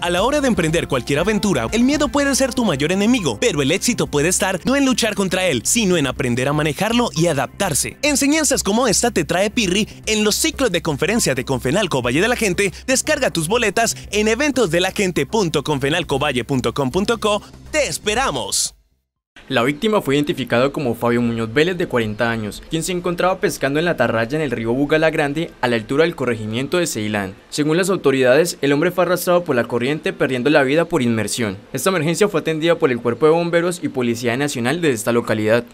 A la hora de emprender cualquier aventura, el miedo puede ser tu mayor enemigo, pero el éxito puede estar no en luchar contra él, sino en aprender a manejarlo y adaptarse. Enseñanzas como esta te trae Pirri en los ciclos de conferencia de Confenalco Valle de la Gente. Descarga tus boletas en eventosdelagente.confenalcovalle.com.co. ¡Te esperamos! La víctima fue identificada como Fabio Muñoz Vélez de 40 años, quien se encontraba pescando en la tarraya en el río Bugala Grande a la altura del corregimiento de Ceilán. Según las autoridades, el hombre fue arrastrado por la corriente perdiendo la vida por inmersión. Esta emergencia fue atendida por el cuerpo de bomberos y policía nacional de esta localidad.